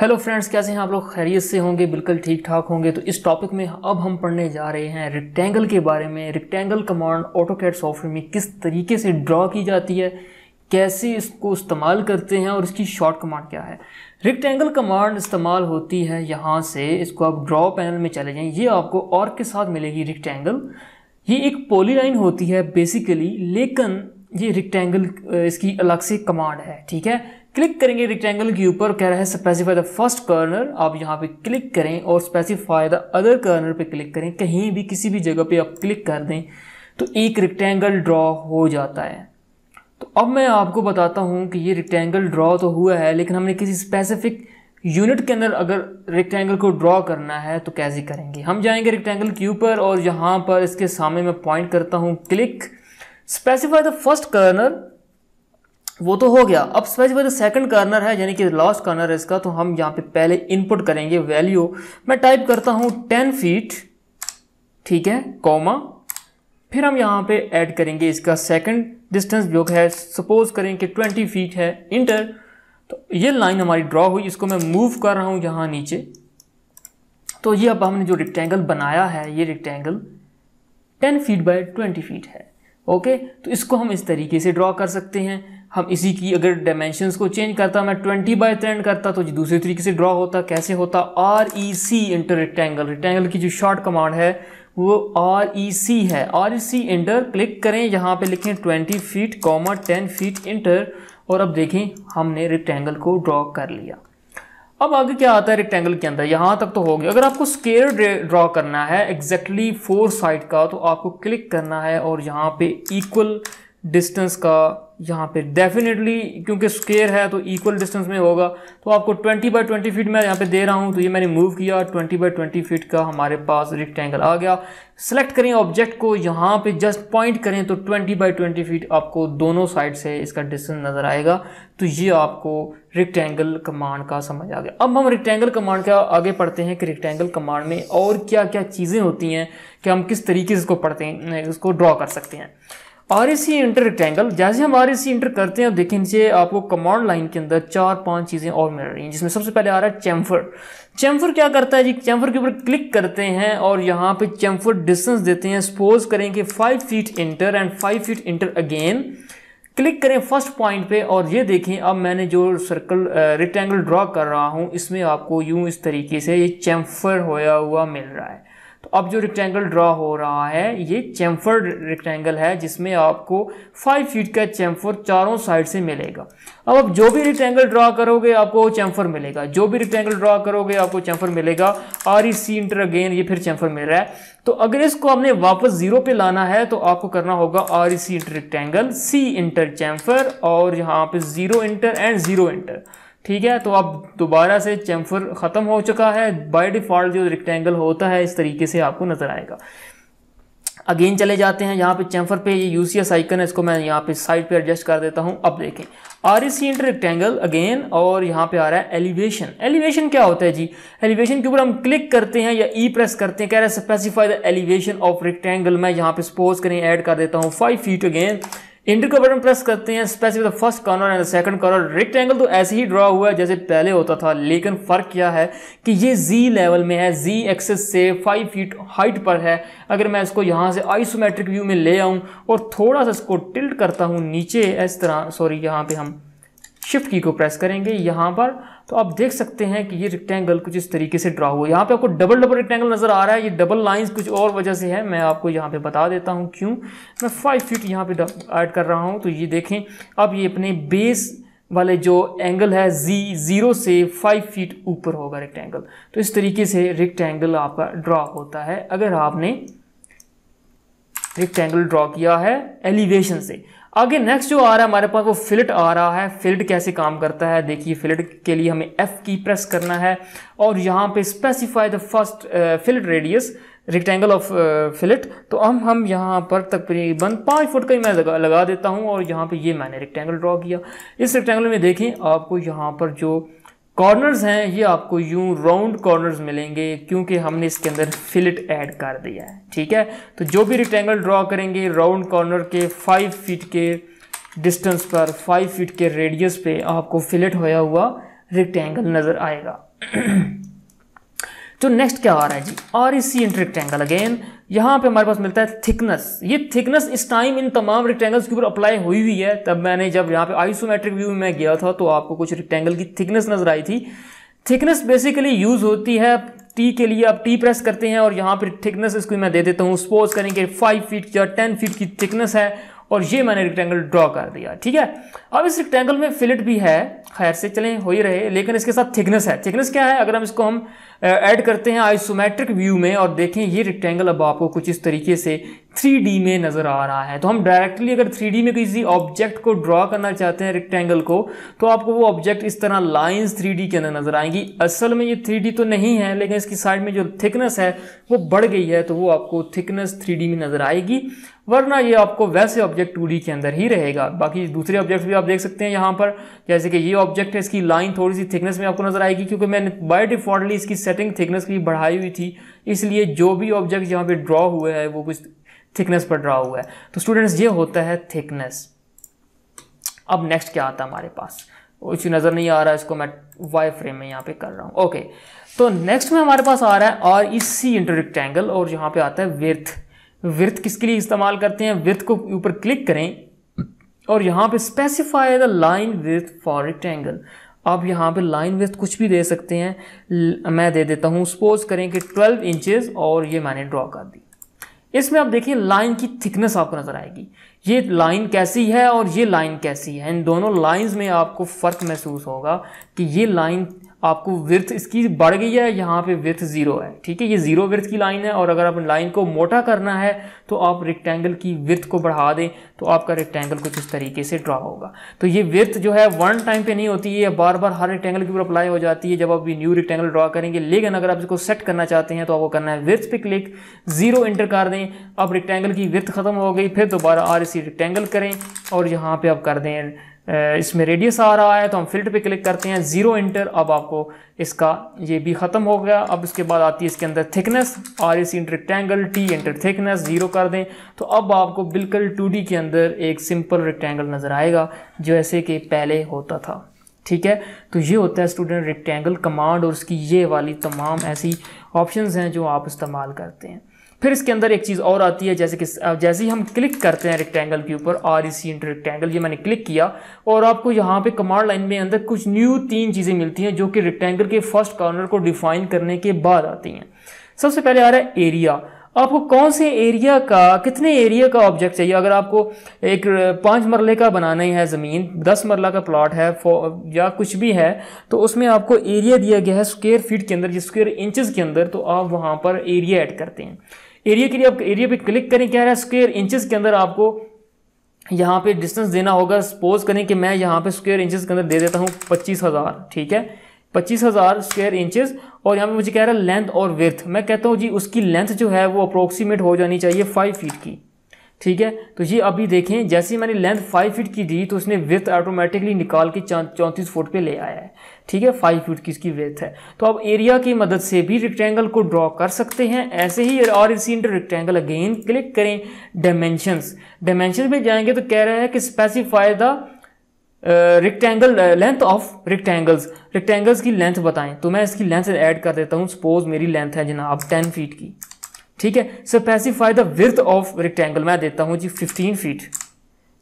hello friends कैसे हैं आप लोग खैरियत से होंगे बिल्कुल ठीक ठाक होंगे तो इस टॉपिक में अब हम पढ़ने जा रहे हैं रेक्टेंगल के बारे में रेक्टेंगल कमांड ऑटोकैट सॉफ्टवेयर में किस तरीके से ड्रॉ की जाती है कैसे इसको इस्तेमाल करते हैं और इसकी शॉर्ट कमांड क्या है रेक्टेंगल कमांड इस्तेमाल होती है यहाँ से इसको आप ड्रॉ पैनल में चले जाएँ ये आपको और के साथ मिलेगी रिक्टेंगल ये एक पोलीलाइन होती है बेसिकली लेकिन ये रिक्टेंगल इसकी अलग से कमांड है ठीक है क्लिक करेंगे रिक्टेंगल के ऊपर कह रहा है स्पेसिफाई द फर्स्ट कॉर्नर आप यहाँ पे क्लिक करें और स्पेसिफाई द अदर कॉर्नर पे क्लिक करें कहीं भी किसी भी जगह पे आप क्लिक कर दें तो एक रिक्टेंगल ड्रॉ हो जाता है तो अब मैं आपको बताता हूँ कि ये रिक्टेंगल ड्रॉ तो हुआ है लेकिन हमने किसी स्पेसिफिक यूनिट के अंदर अगर रिक्टेंगल को ड्रॉ करना है तो कैसे करेंगे हम जाएंगे रिक्टेंगल के ऊपर और यहाँ पर इसके सामने मैं पॉइंट करता हूँ click specify the first corner वो तो हो गया अब सबसे जो सेकंड कॉर्नर है यानी कि लास्ट कॉर्नर है इसका तो हम यहाँ पे पहले इनपुट करेंगे वैल्यू मैं टाइप करता हूँ टेन फीट ठीक है कॉमा फिर हम यहाँ पे ऐड करेंगे इसका सेकंड डिस्टेंस जो है सपोज करें कि ट्वेंटी फीट है इंटर तो ये लाइन हमारी ड्रॉ हुई इसको मैं मूव कर रहा हूँ यहाँ नीचे तो ये अब हमने जो रिक्टेंगल बनाया है ये rectangle ten feet by twenty feet है ओके तो इसको हम इस तरीके से ड्रॉ कर सकते हैं हम इसी की अगर डायमेंशन को चेंज करता मैं ट्वेंटी बाय टेन करता तो दूसरे तरीके से ड्रॉ होता कैसे होता R E C enter rectangle rectangle की जो शॉर्ट कमांड है वो आर ई सी है R E C enter click करें यहाँ पे लिखें twenty feet comma ten feet enter और अब देखें हमने रेक्टेंगल को ड्रॉ कर लिया अब आगे क्या आता है रेक्टेंगल के अंदर यहाँ तक तो हो गया अगर आपको स्केयर ड्रॉ करना है एग्जैक्टली फोर साइड का तो आपको क्लिक करना है और यहाँ पे इक्वल डिस्टेंस का यहाँ पे डेफिनेटली क्योंकि स्केयर है तो इक्वल डिस्टेंस में होगा तो आपको 20 बाई 20 फीट मैं यहाँ पे दे रहा हूँ तो ये मैंने मूव किया 20 बाई 20 फीट का हमारे पास रिक्टेंगल आ गया सेलेक्ट करें ऑब्जेक्ट को यहाँ पे जस्ट पॉइंट करें तो 20 बाई 20 फीट आपको दोनों साइड से इसका डिस्टेंस नज़र आएगा तो ये आपको रिक्टेंगल कमांड का समझ आ गया अब हम रिक्टेंगल कमांड का आगे पढ़ते हैं कि रिक्टेंगल कमांड में और क्या क्या चीज़ें होती हैं कि हम किस तरीके से इसको पढ़ते हैं इसको ड्रॉ कर सकते हैं R A C enter rectangle जैसे हम आर ए सी इंटर करते हैं देखें नीचे आपको कमांड लाइन के अंदर चार पांच चीज़ें और मिल रही हैं जिसमें सबसे पहले आ रहा है चैम्फर चैम्फर क्या करता है जी चैम्फर के ऊपर क्लिक करते हैं और यहाँ पे चैम्फर डिस्टेंस देते हैं सपोज करें कि five feet enter and five feet enter again click करें फर्स्ट पॉइंट पे और ये देखें अब मैंने जो सर्कल रेक्टेंगल ड्रॉ कर रहा हूँ इसमें आपको यूँ इस तरीके से ये चैम्फर होया हुआ मिल रहा है तो अब जो रेक्टेंगल ड्रा हो रहा है ये चैम्फर्ड रेक्टेंगल है जिसमें आपको फाइव फीट का चैम्फर चारों साइड से मिलेगा अब आप जो भी रेक्टेंगल ड्रा करोगे आपको चैम्फर मिलेगा जो भी रेक्टेंगल ड्रा करोगे आपको चैम्फर मिलेगा R E C enter again ये फिर चैम्फर मिल रहा है तो अगर इसको आपने वापस जीरो पे लाना है तो आपको करना होगा R E C enter rectangle C enter chamfer और यहाँ पे zero enter and zero enter ठीक है तो अब दोबारा से चैम्फर ख़त्म हो चुका है बाय डिफ़ॉल्ट जो रिक्टेंगल होता है इस तरीके से आपको नज़र आएगा अगेन चले जाते हैं यहाँ पे चैम्फर पे ये यू सी एस आइकन है इसको मैं यहाँ पे साइड पे एडजस्ट कर देता हूँ अब देखें R E C enter rectangle again और यहाँ पे आ रहा है एलिवेशन एलिवेशन क्या होता है जी एलिवेशन के ऊपर हम क्लिक करते हैं या ई e प्रेस करते हैं कह रहा है specify the elevation of rectangle मैं यहाँ पे सपोज करें ऐड कर देता हूँ फाइव फीट अगेन इंटर को बटन प्रेस करते हैं specific the first corner and the second corner rectangle तो ऐसे ही ड्रॉ हुआ है जैसे पहले होता था लेकिन फ़र्क क्या है कि ये जी लेवल में है जी एक्सेस से फाइव फीट हाइट पर है अगर मैं इसको यहाँ से आइसोमेट्रिक व्यू में ले आऊँ और थोड़ा सा इसको टिल्ट करता हूँ नीचे इस तरह सॉरी यहाँ पर हम शिफ्ट की को प्रेस करेंगे यहाँ पर तो आप देख सकते हैं कि ये रेक्टेंगल कुछ इस तरीके से ड्रा हुआ यहाँ पे आपको डबल डबल रेक्टेंगल नज़र आ रहा है ये डबल लाइंस कुछ और वजह से है मैं आपको यहाँ पे बता देता हूँ क्यों मैं फाइव फीट यहाँ पे ऐड कर रहा हूँ तो ये देखें अब ये अपने बेस वाले जो एंगल है जी ज़ीरो से फाइव फीट ऊपर होगा रेक्टेंगल तो इस तरीके से रेक्टेंगल आपका ड्रा होता है अगर आपने रेक्टेंगल ड्रा किया है एलिवेशन से आगे नेक्स्ट जो आ रहा है हमारे पास वो फिल्ट आ रहा है फिल्ट कैसे काम करता है देखिए फिल्ट के लिए हमें एफ की प्रेस करना है और यहाँ पे specify the first fillet radius rectangle of fillet तो हम हम यहाँ पर तकरीबन पाँच फुट का ही मैं लगा लगा देता हूँ और यहाँ पे ये मैंने रेक्टेंगल ड्रॉ किया इस रेक्टेंगल में देखें आपको यहाँ पर जो कॉर्नर्स हैं ये आपको यूं राउंड कॉर्नर्स मिलेंगे क्योंकि हमने इसके अंदर फिलिट ऐड कर दिया है ठीक है तो जो भी रिटेंगल ड्रॉ करेंगे राउंड कॉर्नर के फाइव फीट के डिस्टेंस पर फाइव फीट के रेडियस पे आपको फिलिट होया हुआ रिक्टेंगल नज़र आएगा जो तो नेक्स्ट क्या आ रहा है जी आर ई सी इन रेक्टेंगल अगेन यहाँ पे हमारे पास मिलता है थिकनेस ये थिकनेस इस टाइम इन तमाम रेक्टेंगल्स के ऊपर अप्लाई हुई हुई है तब मैंने जब यहाँ पे आइसोमेट्रिक व्यू में गया था तो आपको कुछ रेक्टेंगल की थिकनेस नजर आई थी थिकनेस बेसिकली यूज होती है टी के लिए आप टी प्रेस करते हैं और यहाँ पर थिकनेस इसको मैं दे देता हूँ सपोज करेंगे फाइव फीट या टेन फीट की थिकनेस है और ये मैंने रेक्टेंगल ड्रॉ कर दिया ठीक है अब इस रेक्टेंगल में फिलिट भी है खैर से चले हो ही रहे लेकिन इसके साथ थिकनेस है थिकनेस क्या है अगर हम इसको हम ऐड करते हैं आइसोमेट्रिक व्यू में और देखें ये रेक्टेंगल अब आपको कुछ इस तरीके से थ्री में नज़र आ रहा है तो हम डायरेक्टली अगर थ्री में किसी ऑब्जेक्ट को ड्रॉ करना चाहते हैं रेक्टेंगल को तो आपको वो ऑब्जेक्ट इस तरह लाइंस थ्री के अंदर नज़र आएंगी असल में ये थ्री तो नहीं है लेकिन इसकी साइड में जो थिकनेस है वो बढ़ गई है तो वो आपको थिकनेस थ्री में नज़र आएगी वरना ये आपको वैसे ऑब्जेक्ट टू के अंदर ही रहेगा बाकी दूसरे ऑब्जेक्ट भी आप देख सकते हैं यहाँ पर जैसे कि ये ऑब्जेक्ट है इसकी लाइन थोड़ी सी थिकनेस में आपको नज़र आएगी क्योंकि मैंने बाय डिफॉल्टली इसकी सेटिंग थिकनेस की बढ़ाई हुई थी इसलिए जो भी ऑब्जेक्ट यहाँ पे ड्रॉ हुए हैं वो कुछ थिकनेस पर ड्रा हुआ है तो स्टूडेंट्स ये होता है थिकनेस अब नेक्स्ट क्या आता है हमारे पास कुछ नज़र नहीं आ रहा इसको मैं वाई फ्रेम में यहाँ पे कर रहा हूँ ओके तो नेक्स्ट में हमारे पास आ रहा है आर ई सी इंटर और यहाँ पे आता है विर्थ विर्थ किसके लिए इस्तेमाल करते हैं विर्थ को ऊपर क्लिक करें और यहाँ पे specify the line width for angle आप यहाँ पे लाइन विर्थ कुछ भी दे सकते हैं मैं दे देता हूँ सपोज करें कि 12 इंचेस और ये मैंने ड्रॉ कर दी इसमें आप देखिए लाइन की थिकनेस आपको नज़र आएगी ये लाइन कैसी है और ये लाइन कैसी है इन दोनों लाइंस में आपको फ़र्क महसूस होगा कि ये लाइन आपको विर्थ इसकी बढ़ गई है यहाँ पे विर्थ ज़ीरो है ठीक है ये ज़ीरो विर्थ की लाइन है और अगर आप लाइन को मोटा करना है तो आप रेक्टेंगल की विर्थ को बढ़ा दें तो आपका रेक्टेंगल कुछ इस तरीके से ड्रा होगा तो ये विर्थ जो है वन टाइम पे नहीं होती है बार बार हर रेक्टेंगल के ऊपर अप्लाई हो जाती है जब आप न्यू रेक्टेंगल ड्रा करेंगे लेकिन अगर आप इसको सेट करना चाहते हैं तो आपको करना है विर्थ पे क्लिक ज़ीरो इंटर कर दें अब रेक्टेंगल की विर्थ ख़त्म हो गई फिर दोबारा आर इसी रेक्टेंगल करें और यहाँ पर आप कर दें इसमें रेडियस आ रहा है तो हम फिल्टर पे क्लिक करते हैं ज़ीरो इंटर अब आपको इसका ये भी ख़त्म हो गया अब इसके बाद आती है इसके अंदर thickness R S enter rectangle T enter thickness zero कर दें तो अब आपको बिल्कुल टू के अंदर एक सिंपल रेक्टेंगल नज़र आएगा जैसे कि पहले होता था ठीक है तो ये होता है स्टूडेंट रेक्टेंगल कमांड और उसकी ये वाली तमाम ऐसी ऑप्शन हैं जो आप इस्तेमाल करते हैं फिर इसके अंदर एक चीज़ और आती है जैसे कि जैसे ही हम क्लिक करते हैं रेक्टेंगल के ऊपर R E C enter rectangle ये मैंने क्लिक किया और आपको यहाँ पे कमांड लाइन में अंदर कुछ न्यू तीन चीज़ें मिलती हैं जो कि रेक्टेंगल के फर्स्ट कॉर्नर को डिफाइन करने के बाद आती हैं सबसे पहले आ रहा है एरिया आपको कौन से एरिया का कितने एरिया का ऑब्जेक्ट चाहिए अगर आपको एक पाँच मरले का बनाना ही है ज़मीन दस मरला का प्लॉट है या कुछ भी है तो उसमें आपको एरिया दिया गया है स्क्वेयर फीट के अंदर या स्क्वेयर इंचज़ के अंदर तो आप वहाँ पर एरिया ऐड करते हैं एरिया के लिए आप एरिया पे क्लिक करें क्या रहा है स्क्वेयर इंचेस के अंदर आपको यहाँ पे डिस्टेंस देना होगा सपोज करें कि मैं यहाँ पे स्क्वेयर इंचेस के अंदर दे देता हूँ पच्चीस हज़ार ठीक है पच्चीस हज़ार स्क्वायर इंचेस और यहाँ पे मुझे कह रहा है लेंथ और विर्थ मैं कहता हूँ जी उसकी लेंथ जो है वो अप्रोक्सीमेट हो जानी चाहिए फाइव फीट की ठीक है तो ये अभी देखें जैसे ही मैंने लेंथ फाइव फीट की दी तो उसने विथ ऑटोमेटिकली निकाल के चौंतीस फुट पे ले आया है ठीक है फाइव फीट की इसकी विथ है तो आप एरिया की मदद से भी रिक्टेंगल को ड्रॉ कर सकते हैं ऐसे ही और इसी इंटर रिक्टेंगल अगेन क्लिक करें डायमेंशंस डायमेंशन पर जाएंगे तो कह रहा है कि specify the rectangle length of rectangles rectangles की लेंथ बताएं तो मैं इसकी लेंथ ऐड कर देता हूँ सपोज मेरी लेंथ है जनाब टेन फीट की ठीक है specify the width of rectangle मैं देता हूं जी 15 फीट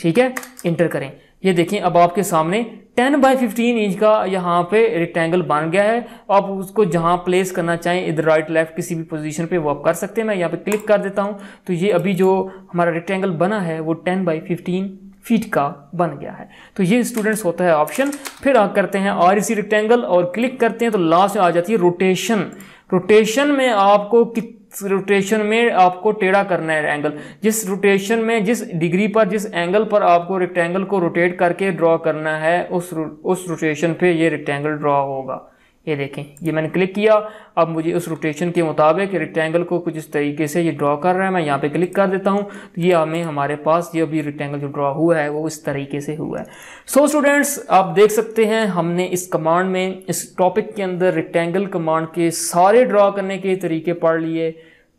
ठीक है इंटर करें ये देखें अब आपके सामने 10 बाय 15 इंच का यहाँ पे रेक्टेंगल बन गया है आप उसको जहाँ प्लेस करना चाहें इधर राइट लेफ्ट किसी भी पोजीशन पे वो आप कर सकते हैं मैं यहाँ पे क्लिक कर देता हूँ तो ये अभी जो हमारा रेक्टेंगल बना है वो 10 बाई 15 फीट का बन गया है तो ये स्टूडेंट्स होता है ऑप्शन फिर आ करते हैं आर रेक्टेंगल और क्लिक करते हैं तो लास्ट में आ जाती है रोटेशन रोटेशन में आपको कित रोटेशन में आपको टेढ़ा करना है एंगल जिस रोटेशन में जिस डिग्री पर जिस एंगल पर आपको रेक्टेंगल को रोटेट करके ड्रॉ करना है उस उस रोटेशन पे ये रेक्टेंगल ड्रॉ होगा ये देखें ये मैंने क्लिक किया अब मुझे उस रोटेशन के मुताबिक रेक्टेंगल को कुछ इस तरीके से ये ड्रॉ कर रहा है मैं यहाँ पे क्लिक कर देता हूँ तो ये हमें हमारे पास ये अभी रेक्टेंगल जो ड्रॉ हुआ है वो इस तरीके से हुआ है सो so स्टूडेंट्स आप देख सकते हैं हमने इस कमांड में इस टॉपिक के अंदर रेक्टेंगल कमांड के सारे ड्रॉ करने के तरीके पढ़ लिए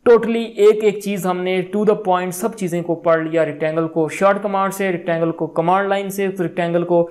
टोटली एक एक चीज़ हमने टू द पॉइंट सब चीज़ें को पढ़ लिया रेक्टेंगल को शॉर्ट कमांड से रेक्टेंगल को कमांड लाइन से रेक्टेंगल को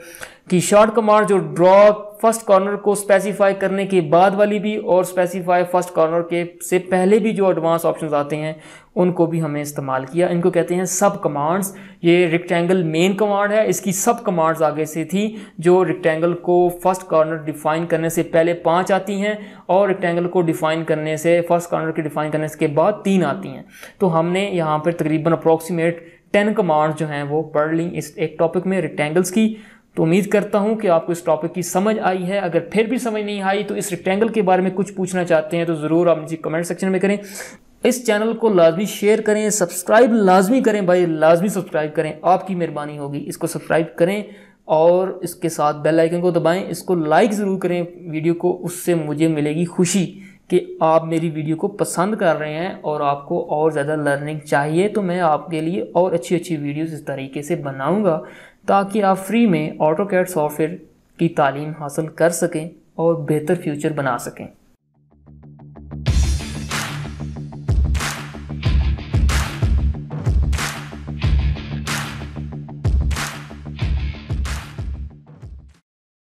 कि शॉर्ट कमांड जो ड्रॉ फर्स्ट कॉर्नर को स्पेसिफाई करने के बाद वाली भी और स्पेसिफाई फर्स्ट कॉर्नर के से पहले भी जो एडवांस ऑप्शंस आते हैं उनको भी हमें इस्तेमाल किया इनको कहते हैं सब कमांड्स ये रिक्टेंगल मेन कमांड है इसकी सब कमांड्स आगे से थी जो रिक्टेंगल को फर्स्ट कॉर्नर डिफाइन करने से पहले पाँच आती हैं और रिक्टेंगल को डिफाइन करने से फर्स्ट कॉर्नर के डिफाइन करने के बाद तीन आती हैं तो हमने यहाँ पर तकरीबन अप्रॉक्सीमेट टेन कमांड्स जो हैं वो पढ़ ली इस एक टॉपिक में रिक्टेंगल्स की तो उम्मीद करता हूँ कि आपको इस टॉपिक की समझ आई है अगर फिर भी समझ नहीं आई तो इस रेक्टेंगल के बारे में कुछ पूछना चाहते हैं तो ज़रूर आप मुझे कमेंट सेक्शन में करें इस चैनल को लाजमी शेयर करें सब्सक्राइब लाजमी करें भाई लाजमी सब्सक्राइब करें आपकी मेहरबानी होगी इसको सब्सक्राइब करें और इसके साथ बेल आइकन को दबाएं इसको लाइक ज़रूर करें वीडियो को उससे मुझे मिलेगी खुशी कि आप मेरी वीडियो को पसंद कर रहे हैं और आपको और ज़्यादा लर्निंग चाहिए तो मैं आपके लिए और अच्छी अच्छी वीडियोस इस तरीके से बनाऊंगा ताकि आप फ्री में ऑटो कैड सॉफ्टवेयर की तालीम हासिल कर सकें और बेहतर फ्यूचर बना सकें